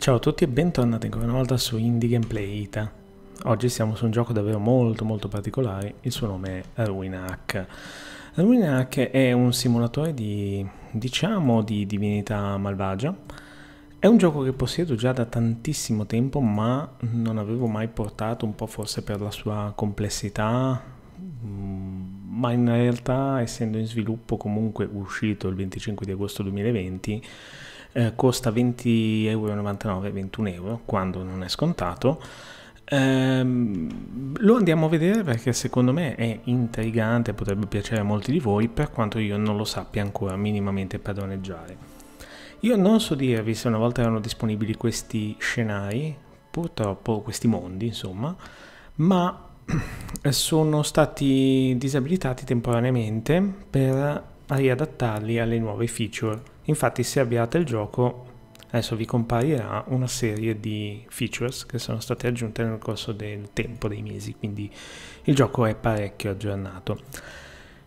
Ciao a tutti e bentornati ancora una volta su Indie Gameplay Ita. Oggi siamo su un gioco davvero molto molto particolare, il suo nome è Ruinac. Ruinac è un simulatore di, diciamo, di divinità malvagia. È un gioco che possiedo già da tantissimo tempo, ma non avevo mai portato, un po' forse per la sua complessità, mm, ma in realtà essendo in sviluppo comunque uscito il 25 di agosto 2020 eh, costa 20,99 euro, 21 euro, quando non è scontato. Um, lo andiamo a vedere perché secondo me è intrigante, potrebbe piacere a molti di voi, per quanto io non lo sappia ancora minimamente padroneggiare. Io non so dirvi se una volta erano disponibili questi scenari, purtroppo questi mondi, insomma, ma sono stati disabilitati temporaneamente per riadattarli alle nuove feature Infatti se avviate il gioco adesso vi comparirà una serie di features che sono state aggiunte nel corso del tempo, dei mesi, quindi il gioco è parecchio aggiornato.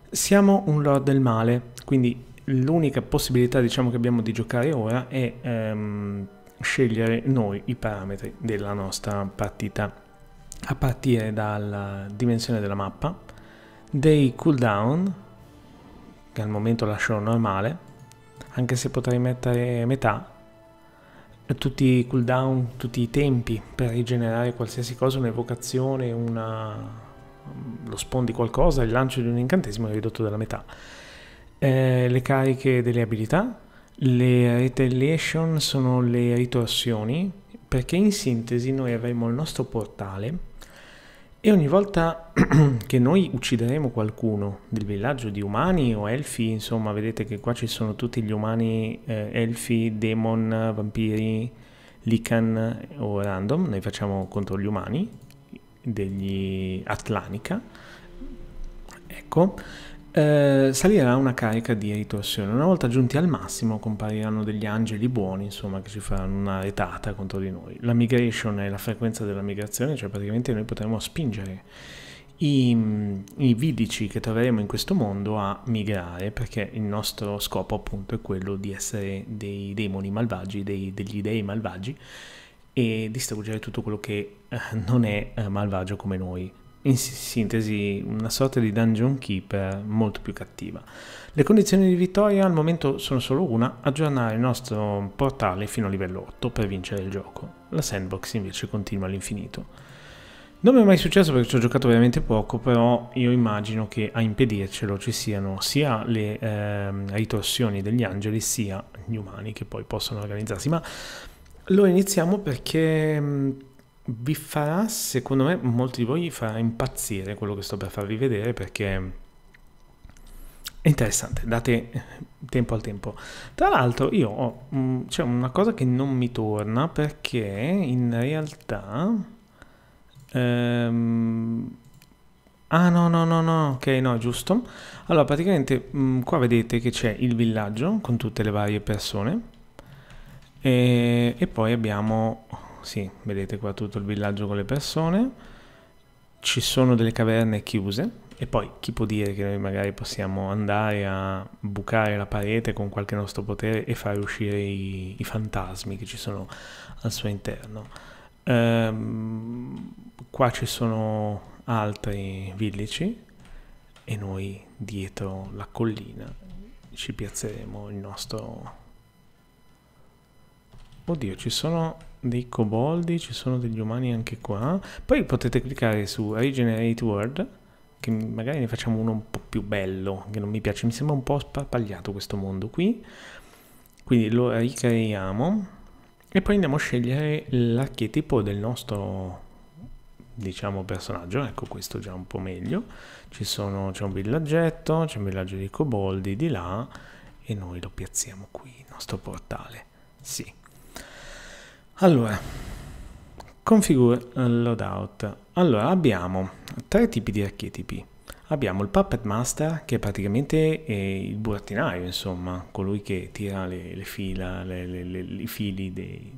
Siamo un Lord del Male, quindi l'unica possibilità diciamo, che abbiamo di giocare ora è ehm, scegliere noi i parametri della nostra partita, a partire dalla dimensione della mappa, dei cooldown, che al momento lascio normale, anche se potrei mettere metà, tutti i cooldown, tutti i tempi per rigenerare qualsiasi cosa, un'evocazione, una... lo spawn di qualcosa, il lancio di un incantesimo è ridotto dalla metà. Eh, le cariche delle abilità, le retaliation sono le ritorsioni, perché in sintesi noi avremo il nostro portale e ogni volta che noi uccideremo qualcuno del villaggio di umani o elfi, insomma, vedete che qua ci sono tutti gli umani, eh, elfi, demon, vampiri, lican o random, noi facciamo contro gli umani degli Atlanica. Ecco, eh, salirà una carica di ritorsione. Una volta giunti al massimo compariranno degli angeli buoni, insomma, che ci faranno una retata contro di noi. La migration è la frequenza della migrazione, cioè praticamente noi potremo spingere i, i vidici che troveremo in questo mondo a migrare, perché il nostro scopo appunto è quello di essere dei demoni malvagi, dei, degli dei malvagi e distruggere tutto quello che eh, non è eh, malvagio come noi in sintesi una sorta di dungeon keeper molto più cattiva. Le condizioni di vittoria al momento sono solo una, aggiornare il nostro portale fino a livello 8 per vincere il gioco. La sandbox invece continua all'infinito. Non mi è mai successo perché ci ho giocato veramente poco, però io immagino che a impedircelo ci siano sia le eh, ritorsioni degli angeli sia gli umani che poi possono organizzarsi, ma lo iniziamo perché vi farà, secondo me, molti di voi farà impazzire quello che sto per farvi vedere perché è interessante, date eh, tempo al tempo. Tra l'altro io ho, mm, c'è una cosa che non mi torna perché in realtà... Ehm, Ah no, no, no, no, ok, no, giusto. Allora, praticamente mh, mm, qua vedete che c'è il villaggio con tutte le varie persone e, e poi abbiamo sì, vedete qua tutto il villaggio con le persone, ci sono delle caverne chiuse e poi chi può dire che noi magari possiamo andare a bucare la parete con qualche nostro potere e fare uscire i, i fantasmi che ci sono al suo interno. Ehm, qua ci sono altri villici e noi dietro la collina ci piazzeremo il nostro... Oddio, ci sono dei coboldi, ci sono degli umani anche qua. Poi potete cliccare su Regenerate World, che magari ne facciamo uno un po' più bello, che non mi piace, mi sembra un po' sparpagliato questo mondo qui. Quindi lo ricreiamo e poi andiamo a scegliere l'archetipo del nostro diciamo personaggio ecco questo già un po' meglio ci c'è un villaggetto c'è un villaggio di coboldi di là e noi lo piazziamo qui il nostro portale sì allora, configure loadout. Allora, abbiamo tre tipi di archetipi. Abbiamo il Puppet Master, che è praticamente eh, il burattinaio, insomma, colui che tira le, le fila, le, le, i fili dei...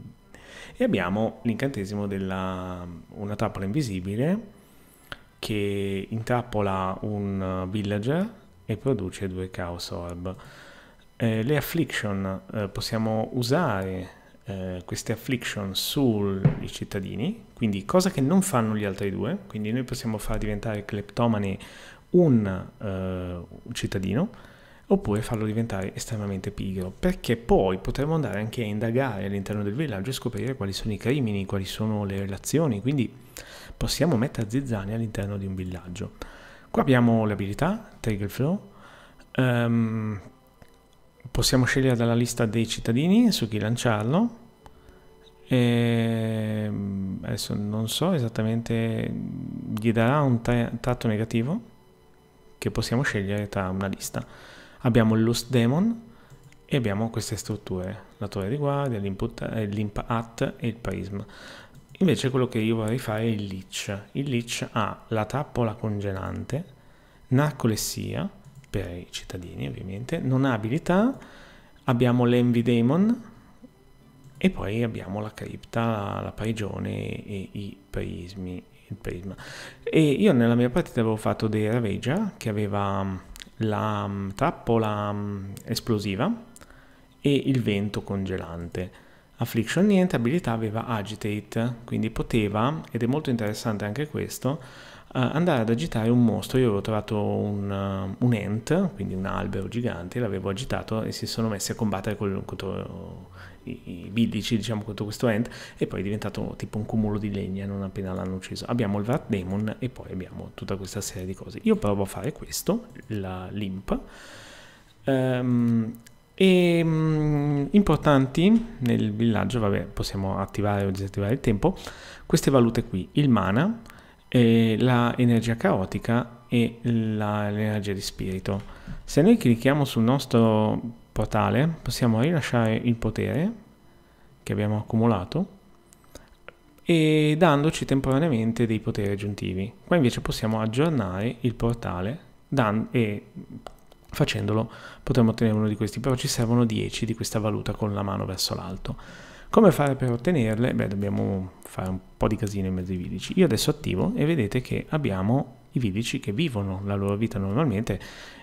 E abbiamo l'incantesimo della una trappola invisibile, che intrappola un villager e produce due chaos orb. Eh, le affliction eh, possiamo usare eh, queste affliction sui cittadini, quindi cosa che non fanno gli altri due, quindi noi possiamo far diventare cleptomane un, eh, un cittadino oppure farlo diventare estremamente pigro, perché poi potremo andare anche a indagare all'interno del villaggio e scoprire quali sono i crimini, quali sono le relazioni, quindi possiamo mettere zizzania all'interno di un villaggio. Qua abbiamo le abilità, Trigger Flow, um, ehm, possiamo scegliere dalla lista dei cittadini su chi lanciarlo. E ehm, adesso non so esattamente, gli darà un tratto negativo che possiamo scegliere tra una lista. Abbiamo il l'host demon e abbiamo queste strutture, la torre di guardia, eh, l'imp at e il prism. Invece quello che io vorrei fare è il leech. Il leech ha la trappola congelante, narcolessia, per i cittadini ovviamente, non ha abilità, abbiamo l'Envy e poi abbiamo la cripta, la prigione e i prismi. Il prisma. E io nella mia partita avevo fatto dei Ravager che aveva mm, la mm, trappola mm, esplosiva e il vento congelante. Affliction niente, abilità aveva Agitate, quindi poteva, ed è molto interessante anche questo, eh, andare ad agitare un mostro. Io avevo trovato un, eh, un ent, quindi un albero gigante, l'avevo agitato e si sono messi a combattere col, contro i, i bidici, diciamo, contro questo ant, e poi è diventato tipo un cumulo di legna non appena l'hanno ucciso. Abbiamo il Vat Demon e poi abbiamo tutta questa serie di cose. Io provo a fare questo, la Limp. Um, e mh, mm, importanti nel villaggio, vabbè, possiamo attivare o disattivare il tempo, queste valute qui, il mana, eh, l'energia caotica e l'energia di spirito. Se noi clicchiamo sul nostro portale possiamo rilasciare il potere che abbiamo accumulato e dandoci temporaneamente dei poteri aggiuntivi. Qua invece possiamo aggiornare il portale e Facendolo potremmo ottenere uno di questi, però ci servono 10 di questa valuta con la mano verso l'alto. Come fare per ottenerle? Beh, dobbiamo fare un po' di casino in mezzo ai vidici. Io adesso attivo e vedete che abbiamo i vidici che vivono la loro vita normalmente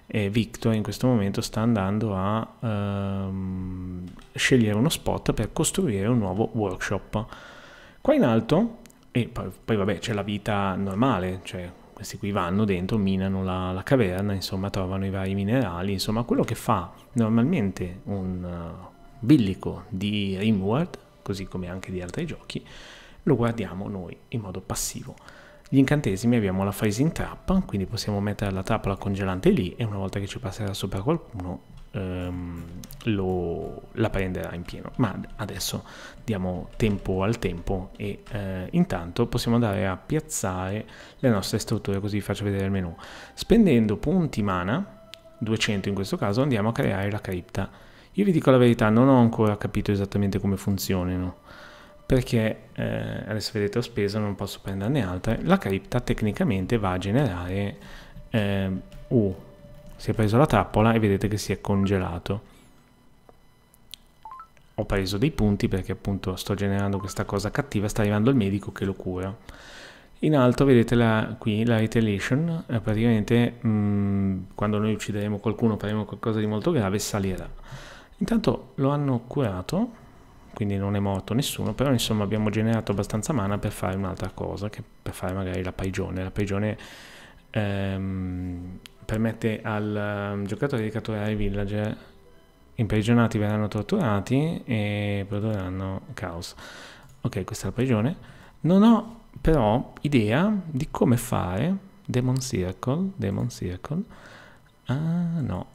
e Victor in questo momento sta andando a ehm, scegliere uno spot per costruire un nuovo workshop. Qua in alto, e poi, poi vabbè c'è la vita normale, cioè questi qui vanno dentro, minano la, la, caverna, insomma trovano i vari minerali, insomma quello che fa normalmente un uh, billico di Rimworld, così come anche di altri giochi, lo guardiamo noi in modo passivo. Gli incantesimi abbiamo la freezing trap, quindi possiamo mettere la trappola congelante lì e una volta che ci passerà sopra qualcuno ehm, lo, la prenderà in pieno. Ma adesso diamo tempo al tempo e eh, intanto possiamo andare a piazzare le nostre strutture, così vi faccio vedere il menu. Spendendo punti mana, 200 in questo caso, andiamo a creare la cripta. Io vi dico la verità, non ho ancora capito esattamente come funzionino, perché eh, adesso vedete ho speso, non posso prenderne altre. La cripta tecnicamente va a generare... Eh, uh, si è preso la trappola e vedete che si è congelato. Ho preso dei punti perché appunto sto generando questa cosa cattiva, sta arrivando il medico che lo cura. In alto vedete la, qui la retaliation, eh, praticamente mh, mm, quando noi uccideremo qualcuno, faremo qualcosa di molto grave, salirà. Intanto lo hanno curato, quindi non è morto nessuno, però insomma abbiamo generato abbastanza mana per fare un'altra cosa, che per fare magari la prigione. La prigione ehm, permette al um, ehm, giocatore di catturare i villager imprigionati verranno torturati e produrranno caos ok questa è la prigione non ho però idea di come fare Demon Circle Demon Circle ah no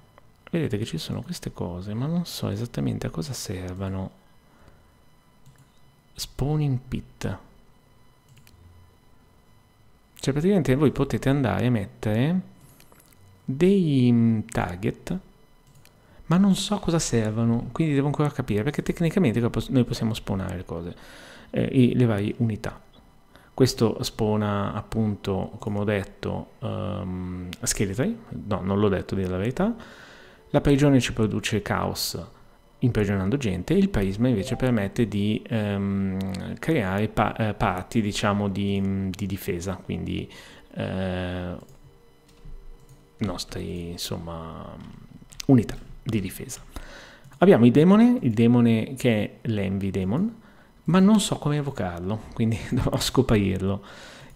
vedete che ci sono queste cose ma non so esattamente a cosa servano Spawning Pit cioè praticamente voi potete andare a mettere dei mm, target ma non so cosa servono, quindi devo ancora capire perché tecnicamente noi possiamo spawnare le cose eh, le varie unità questo spona appunto come ho detto um, scheletri no non l'ho detto dire la verità la prigione ci produce caos imprigionando gente il prisma invece permette di um, creare pa eh, parti diciamo di, di, difesa quindi uh, nostri insomma unità di difesa. Abbiamo il demone, il demone che è l'envy demon, ma non so come evocarlo, quindi dovrò scoprirlo.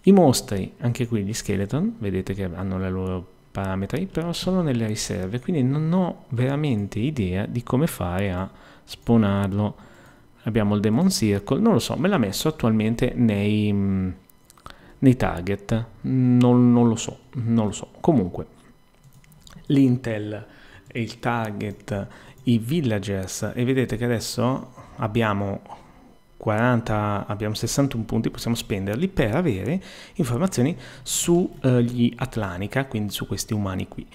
I mostri, anche qui gli skeleton, vedete che hanno i loro parametri, però sono nelle riserve, quindi non ho veramente idea di come fare a spawnarlo. Abbiamo il Demon Circle, non lo so, me l'ha messo attualmente nei, nei target, non, non lo so, non lo so. Comunque, l'Intel e il target, i villagers e vedete che adesso abbiamo 40, abbiamo 61 punti, possiamo spenderli per avere informazioni sugli eh, Atlanica, quindi su questi umani qui.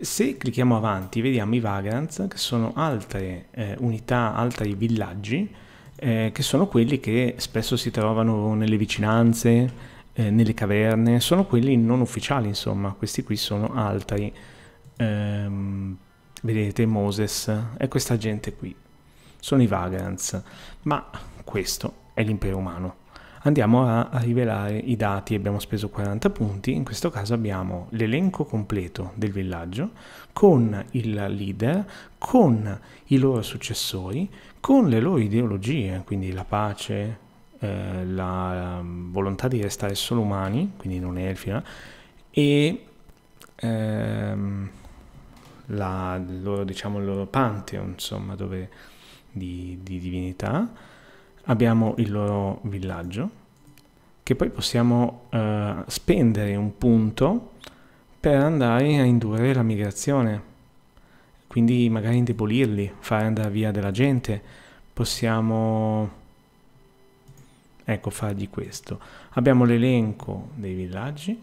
Se clicchiamo avanti vediamo i Vagrants, che sono altre eh, unità, altri villaggi, eh, che sono quelli che spesso si trovano nelle vicinanze, eh, nelle caverne, sono quelli non ufficiali, insomma, questi qui sono altri ehm, vedete Moses e questa gente qui. Sono i Vagrants, ma questo è l'impero umano. Andiamo a, a rivelare i dati, abbiamo speso 40 punti, in questo caso abbiamo l'elenco completo del villaggio con il leader, con i loro successori, con le loro ideologie, quindi la pace, eh, la ehm, volontà di restare solo umani, quindi non elfi, eh, e ehm, la, il, loro, diciamo, il loro pantheon, insomma, dove, di, di divinità. Abbiamo il loro villaggio, che poi possiamo eh, spendere un punto per andare a indurre la migrazione, quindi magari indebolirli, fare andare via della gente, possiamo ecco fargli questo. Abbiamo l'elenco dei villaggi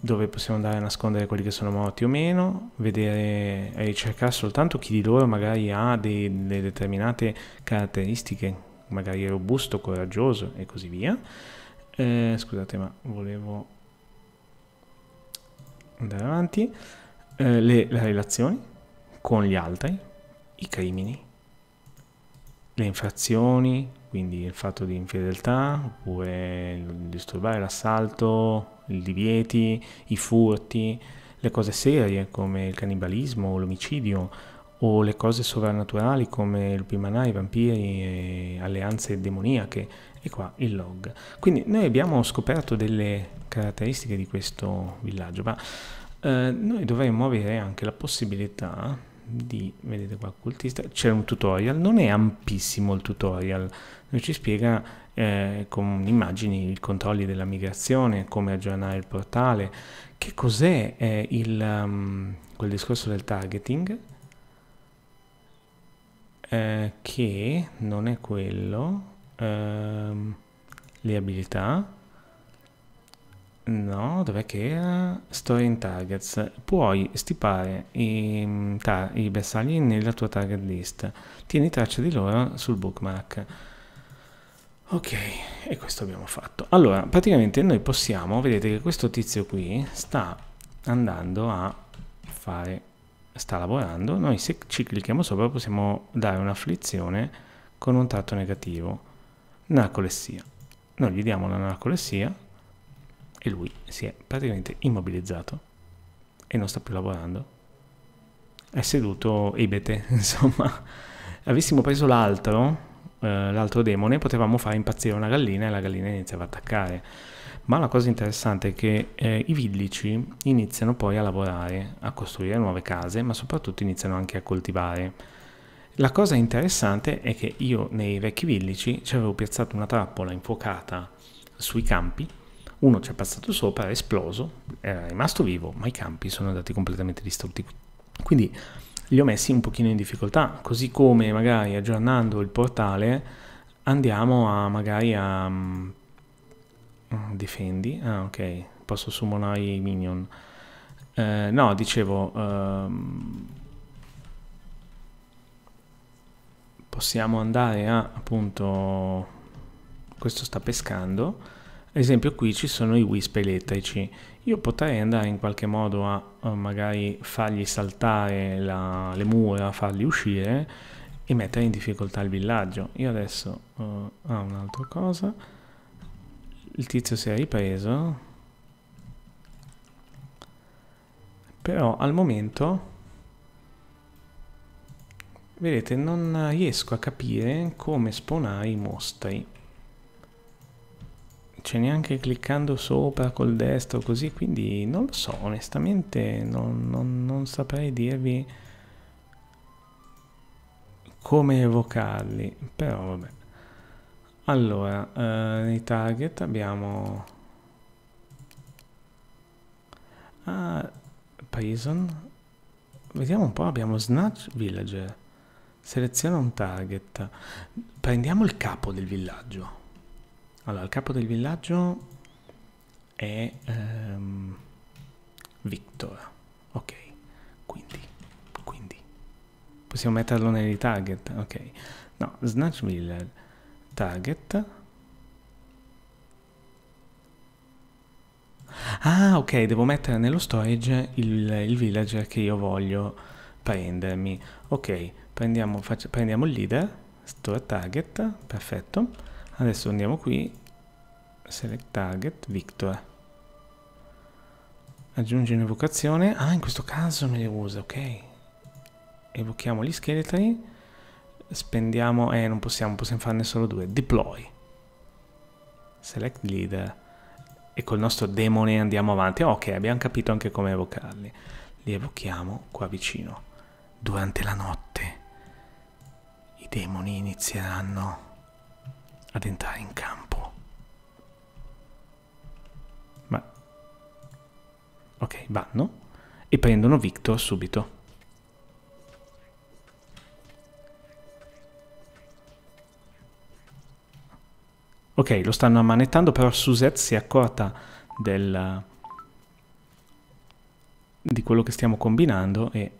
dove possiamo andare a nascondere quelli che sono morti o meno, vedere e ricercare soltanto chi di loro magari ha delle determinate caratteristiche, magari è robusto, coraggioso e così via. Eh, scusate, ma volevo andare avanti. Eh, le, le relazioni con gli altri, i crimini, le infrazioni, quindi il fatto di infedeltà, oppure il disturbare l'assalto, i divieti, i furti, le cose serie come il cannibalismo o l'omicidio, o le cose sovrannaturali come il pimanai, i vampiri e alleanze demoniache, e qua il log. Quindi noi abbiamo scoperto delle caratteristiche di questo villaggio, ma eh, noi dovremmo avere anche la possibilità di, vedete qua, cultista, c'è un tutorial, non è ampissimo il tutorial, lui ci spiega eh, con immagini i controlli della migrazione, come aggiornare il portale, che cos'è eh, il, um, quel discorso del targeting, eh, che non è quello, ehm, le abilità, no, dov'è che era? Story in targets. Puoi stipare i, mm, i bersagli nella tua target list. Tieni traccia di loro sul bookmark. Ok, e questo abbiamo fatto. Allora, praticamente noi possiamo, vedete che questo tizio qui sta andando a fare, sta lavorando, noi se ci clicchiamo sopra possiamo dare un'afflizione con un tratto negativo, narcolessia. Noi gli diamo la narcolessia e lui si è praticamente immobilizzato e non sta più lavorando. È seduto ibete, insomma. Avessimo preso l'altro, eh, l'altro demone, potevamo fare impazzire una gallina e la gallina iniziava ad attaccare. Ma la cosa interessante è che eh, i villici iniziano poi a lavorare, a costruire nuove case, ma soprattutto iniziano anche a coltivare. La cosa interessante è che io nei vecchi villici ci avevo piazzato una trappola infuocata sui campi, uno ci è passato sopra, è esploso, era rimasto vivo, ma i campi sono andati completamente distrutti. Quindi li ho messi un pochino in difficoltà, così come magari aggiornando il portale andiamo a magari a... Mm, difendi? Ah ok, posso summonare i minion. Eh, no, dicevo... Um, possiamo andare a appunto... Questo sta pescando ad esempio qui ci sono i wisp elettrici, io potrei andare in qualche modo a, a magari fargli saltare la, le mura, farli uscire e mettere in difficoltà il villaggio. Io adesso uh, ah, un'altra cosa, il tizio si è ripreso, però al momento vedete non riesco a capire come spawnare i mostri cioè neanche cliccando sopra col destro così quindi non lo so onestamente non, non, non saprei dirvi come evocarli però vabbè allora eh, nei target abbiamo ah, prison vediamo un po' abbiamo snatch villager seleziona un target prendiamo il capo del villaggio allora, il capo del villaggio è um, Victor. Ok, quindi, quindi possiamo metterlo nei target. Ok, no, Snatchville target. Ah, ok, devo mettere nello storage il, il villager che io voglio prendermi. Ok, prendiamo, faccio, prendiamo il leader, store target, perfetto Adesso andiamo qui, select target, Victor. Aggiungi un'evocazione, ah in questo caso me le usa, ok. Evochiamo gli scheletri, spendiamo, eh non possiamo, possiamo farne solo due, deploy. Select leader. E col nostro demone andiamo avanti. ok, abbiamo capito anche come evocarli. Li evochiamo qua vicino. Durante la notte i demoni inizieranno ad entrare in campo. Ma... Ok, vanno e prendono Victor subito. Ok, lo stanno ammanettando, però Suzette si è accorta del, di quello che stiamo combinando e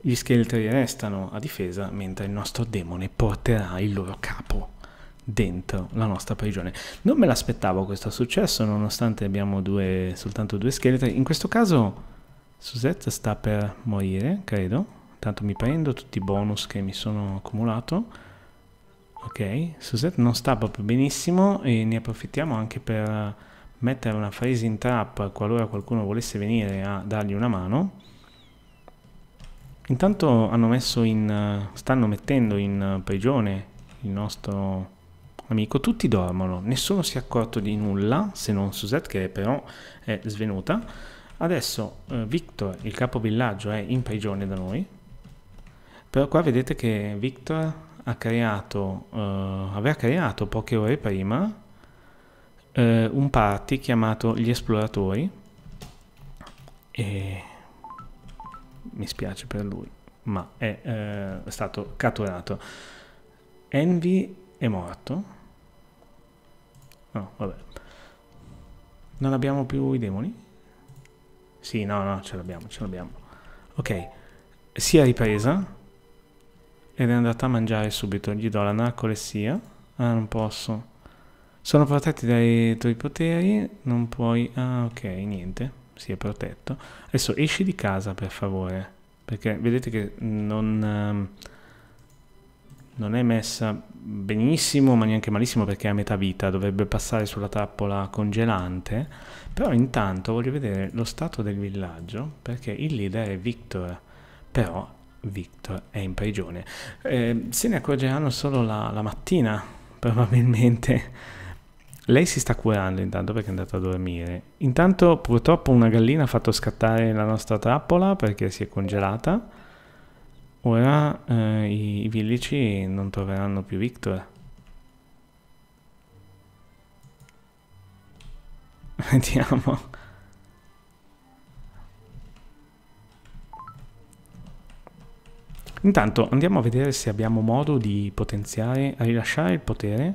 gli scheletri restano a difesa mentre il nostro demone porterà il loro capo dentro la nostra prigione. Non me l'aspettavo questo successo, nonostante abbiamo due, soltanto due scheletri. In questo caso Suzette sta per morire, credo. Tanto mi prendo tutti i bonus che mi sono accumulato. Ok, Suzette non sta proprio benissimo e ne approfittiamo anche per mettere una freeze in trap qualora qualcuno volesse venire a dargli una mano. Intanto hanno messo in, stanno mettendo in prigione il nostro Amico, tutti dormono, nessuno si è accorto di nulla, se non Suzette che però è svenuta. Adesso eh, Victor, il capo villaggio, è in prigione da noi. Però qua vedete che Victor ha creato, eh, aveva creato poche ore prima eh, un party chiamato Gli Esploratori. E mi spiace per lui, ma è eh, stato catturato. Envy è morto. No, vabbè. Non abbiamo più i demoni? Sì, no, no, ce l'abbiamo, ce l'abbiamo. Ok, si è ripresa ed è andata a mangiare subito. Gli do la narcolessia. Ah, non posso. Sono protetti dai tuoi poteri, non puoi... Ah, ok, niente, si è protetto. Adesso esci di casa, per favore, perché vedete che non... Um, non è messa benissimo ma neanche malissimo perché è a metà vita, dovrebbe passare sulla trappola congelante, però intanto voglio vedere lo stato del villaggio perché il leader è Victor, però Victor è in prigione. Eh, se ne accorgeranno solo la, la mattina probabilmente. Lei si sta curando intanto perché è andata a dormire. Intanto purtroppo una gallina ha fatto scattare la nostra trappola perché si è congelata. Ora eh, i, i villici non troveranno più Victor. Vediamo. Intanto andiamo a vedere se abbiamo modo di potenziare, rilasciare il potere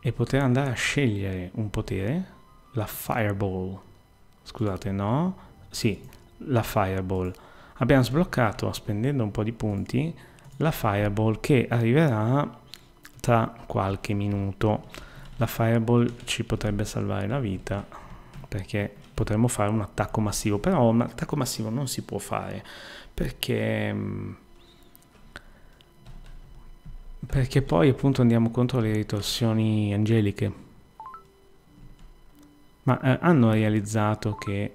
e poter andare a scegliere un potere, la Fireball. Scusate, no? Sì, la Fireball abbiamo sbloccato spendendo un po' di punti la fireball che arriverà tra qualche minuto la fireball ci potrebbe salvare la vita perché potremmo fare un attacco massivo però un attacco massivo non si può fare perché mm, perché poi appunto andiamo contro le ritorsioni angeliche ma eh, hanno realizzato che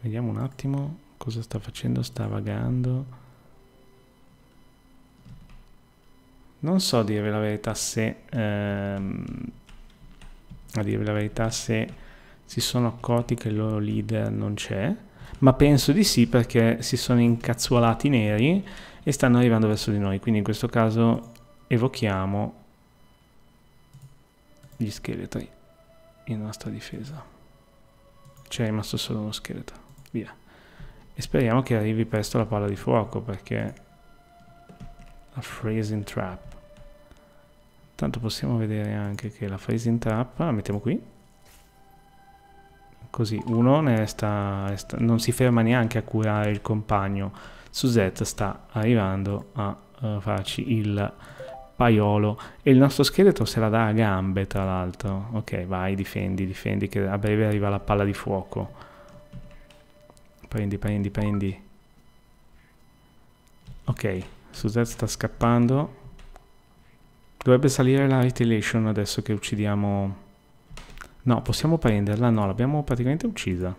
vediamo un attimo Cosa sta facendo? Sta vagando. Non so dirvi la verità se... Ehm, a dire la verità se si sono accorti che il loro leader non c'è. Ma penso di sì perché si sono incazzuolati neri e stanno arrivando verso di noi. Quindi in questo caso evochiamo gli scheletri in nostra difesa. C'è rimasto solo uno scheletro. Via e speriamo che arrivi presto la palla di fuoco perché la freezing trap tanto possiamo vedere anche che la freezing trap la mettiamo qui così uno ne resta, resta, non si ferma neanche a curare il compagno Suzette sta arrivando a uh, farci il paiolo e il nostro scheletro se la dà a gambe tra l'altro ok vai difendi difendi che a breve arriva la palla di fuoco Prendi, prendi, prendi. Ok, Suzette sta scappando. Dovrebbe salire la retaliation adesso che uccidiamo... No, possiamo prenderla? No, l'abbiamo praticamente uccisa.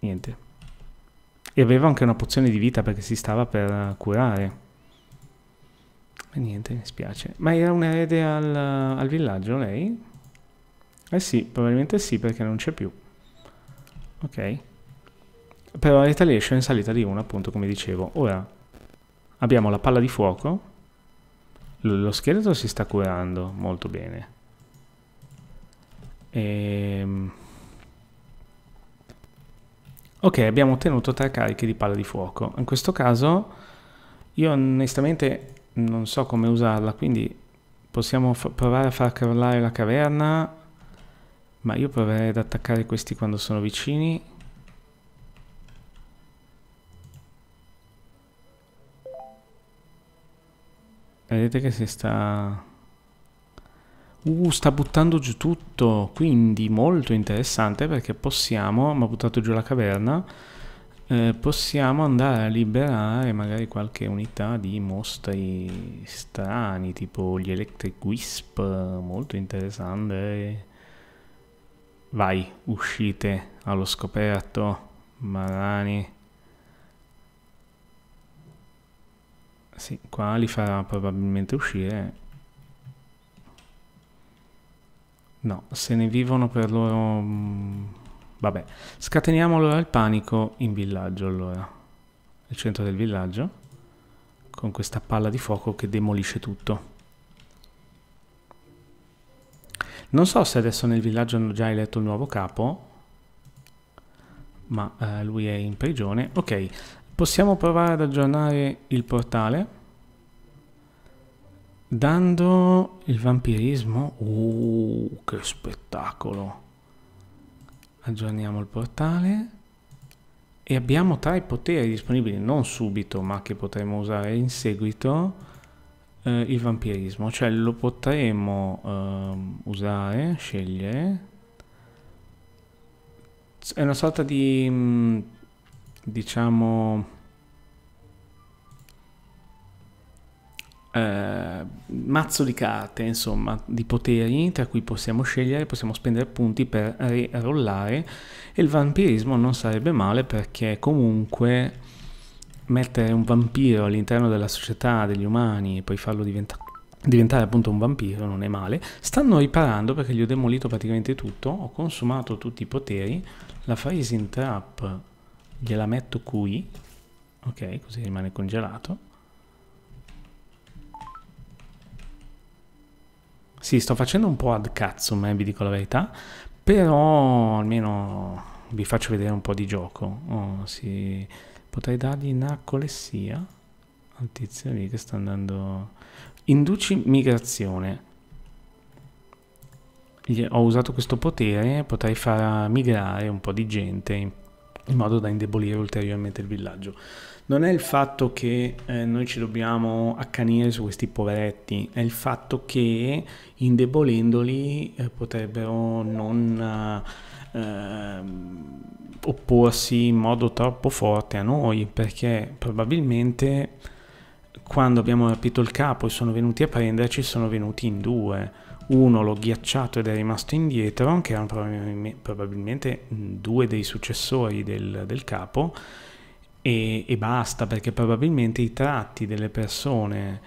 Niente. E aveva anche una pozione di vita perché si stava per curare. E niente, mi spiace. Ma era un erede al, al villaggio lei? Eh sì, probabilmente sì perché non c'è più. Ok però la retaliation è in salita di 1 appunto come dicevo ora abbiamo la palla di fuoco lo scheletro si sta curando molto bene ehm Ok, abbiamo ottenuto tre cariche di palla di fuoco. In questo caso io onestamente non so come usarla, quindi possiamo provare a far crollare la caverna, ma io proverei ad attaccare questi quando sono vicini. Vedete che si sta... Uh, sta buttando giù tutto, quindi molto interessante perché possiamo, ma ha buttato giù la caverna, eh, possiamo andare a liberare magari qualche unità di mostri strani, tipo gli Electric Wisp, molto interessante. Vai, uscite allo scoperto, Marani. Sì, qua li farà probabilmente uscire. No, se ne vivono per loro... Mm, vabbè, scateniamo allora il panico in villaggio allora. Nel centro del villaggio. Con questa palla di fuoco che demolisce tutto. Non so se adesso nel villaggio hanno già eletto il nuovo capo. Ma eh, lui è in prigione. Ok, Possiamo provare ad aggiornare il portale dando il vampirismo. Uh, che spettacolo! Aggiorniamo il portale e abbiamo tra i poteri disponibili, non subito, ma che potremo usare in seguito, eh, il vampirismo. Cioè lo potremo eh, usare, scegliere. È una sorta di... Mh, mm, diciamo eh, mazzo di carte, insomma, di poteri tra cui possiamo scegliere, possiamo spendere punti per rirollare e il vampirismo non sarebbe male perché comunque mettere un vampiro all'interno della società degli umani e poi farlo diventa diventare appunto un vampiro non è male. Stanno riparando perché gli ho demolito praticamente tutto, ho consumato tutti i poteri, la Freezing Trap gliela metto qui ok così rimane congelato sì sto facendo un po' ad cazzo eh, vi dico la verità però almeno vi faccio vedere un po' di gioco oh, sì. potrei dargli una colessia al tizio lì che sta andando induci migrazione ho usato questo potere potrei far migrare un po' di gente in in modo da indebolire ulteriormente il villaggio. Non è il fatto che eh, noi ci dobbiamo accanire su questi poveretti, è il fatto che indebolendoli eh, potrebbero non eh, ehm, opporsi in modo troppo forte a noi, perché probabilmente quando abbiamo rapito il capo e sono venuti a prenderci sono venuti in due uno l'ho ghiacciato ed è rimasto indietro, che erano probabilmente due dei successori del, del capo, e, e, basta, perché probabilmente i tratti delle persone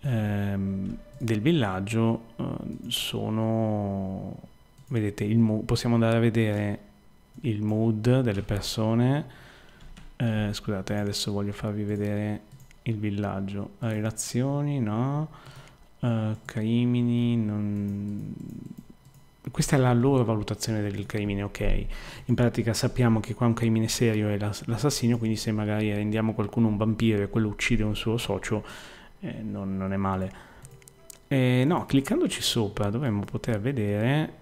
ehm, del villaggio eh, sono... Vedete, il, possiamo andare a vedere il mood delle persone. Eh, scusate, adesso voglio farvi vedere il villaggio. Relazioni, no? Eh, crimini, non... questa è la loro valutazione del crimine, ok? In pratica sappiamo che qua un crimine serio è l'assassino, quindi se magari rendiamo qualcuno un vampiro e quello uccide un suo socio, eh, non, non, è male. Eh, no, cliccandoci sopra dovremmo poter vedere,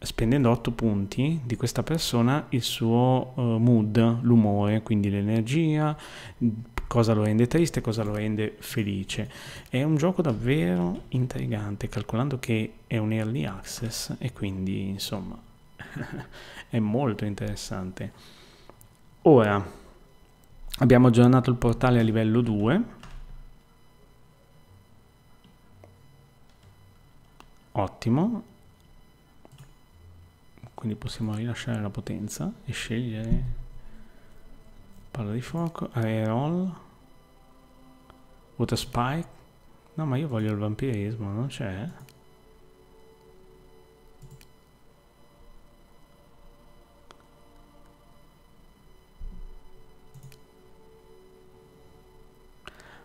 spendendo 8 punti, di questa persona il suo uh, mood, l'umore, quindi l'energia, cosa lo rende triste e cosa lo rende felice. È un gioco davvero intrigante, calcolando che è un early access e quindi insomma è molto interessante. Ora abbiamo aggiornato il portale a livello 2. Ottimo. Quindi possiamo rilasciare la potenza e scegliere palla di fuoco, aerol, water spike. No, ma io voglio il vampirismo, non c'è?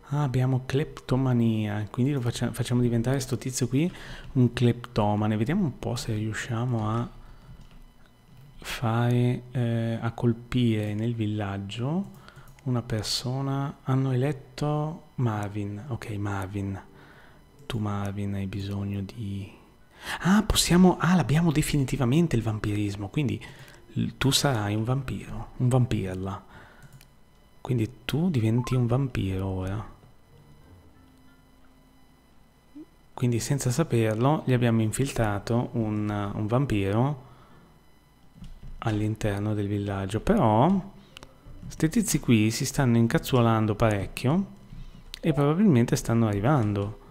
Ah, abbiamo cleptomania, quindi facciamo, facciamo diventare sto tizio qui un cleptomane. Vediamo un po' se riusciamo a fare eh, a colpire nel villaggio una persona hanno eletto Marvin ok Marvin tu Marvin hai bisogno di ah possiamo ah l'abbiamo definitivamente il vampirismo quindi tu sarai un vampiro un vampirla quindi tu diventi un vampiro ora quindi senza saperlo gli abbiamo infiltrato un, un vampiro all'interno del villaggio. Però questi tizi qui si stanno incazzolando parecchio e probabilmente stanno arrivando.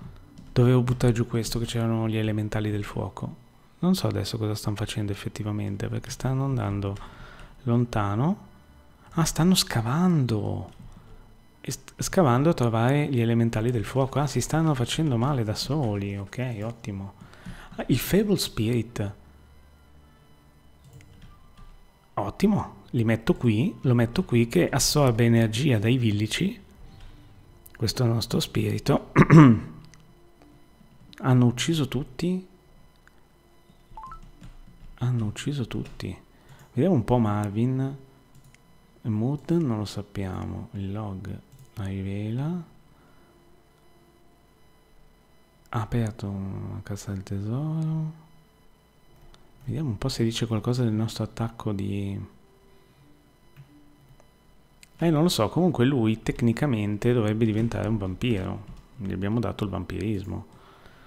Dovevo buttare giù questo che c'erano gli elementali del fuoco. Non so adesso cosa stanno facendo effettivamente perché stanno andando lontano. Ah, stanno scavando! scavando a trovare gli elementali del fuoco. Ah, si stanno facendo male da soli. Ok, ottimo. Ah, il Fable Spirit. Ottimo, li metto qui, lo metto qui che assorbe energia dai villici, questo nostro spirito. Hanno ucciso tutti? Hanno ucciso tutti. Vediamo un po' Marvin. Mood non lo sappiamo. Il log rivela. Ha aperto una casa del tesoro. Vediamo un po' se dice qualcosa del nostro attacco di... Eh, non lo so, comunque lui tecnicamente dovrebbe diventare un vampiro. Gli abbiamo dato il vampirismo.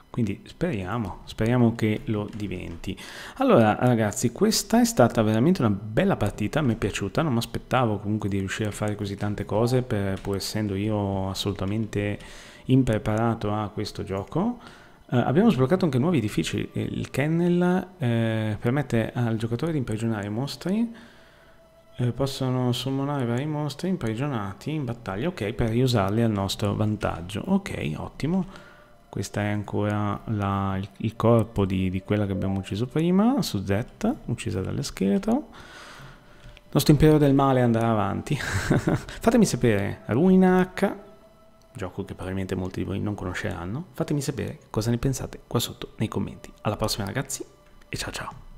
Quindi speriamo, speriamo che lo diventi. Allora ragazzi, questa è stata veramente una bella partita, mi è piaciuta, non mi aspettavo comunque di riuscire a fare così tante cose, per, pur essendo io assolutamente impreparato a questo gioco Uh, abbiamo sbloccato anche nuovi edifici. Il kennel eh, permette al giocatore di imprigionare mostri. Eh, possono summonare vari mostri imprigionati in battaglia, ok, per riusarli al nostro vantaggio. Ok, ottimo. Questo è ancora la, il, il, corpo di, di, quella che abbiamo ucciso prima, su Z, uccisa dalle dall'escheletro. Il nostro impero del male andrà avanti. Fatemi sapere, Ruinac, gioco che probabilmente molti di voi non conosceranno, fatemi sapere cosa ne pensate qua sotto nei commenti. Alla prossima ragazzi e ciao ciao!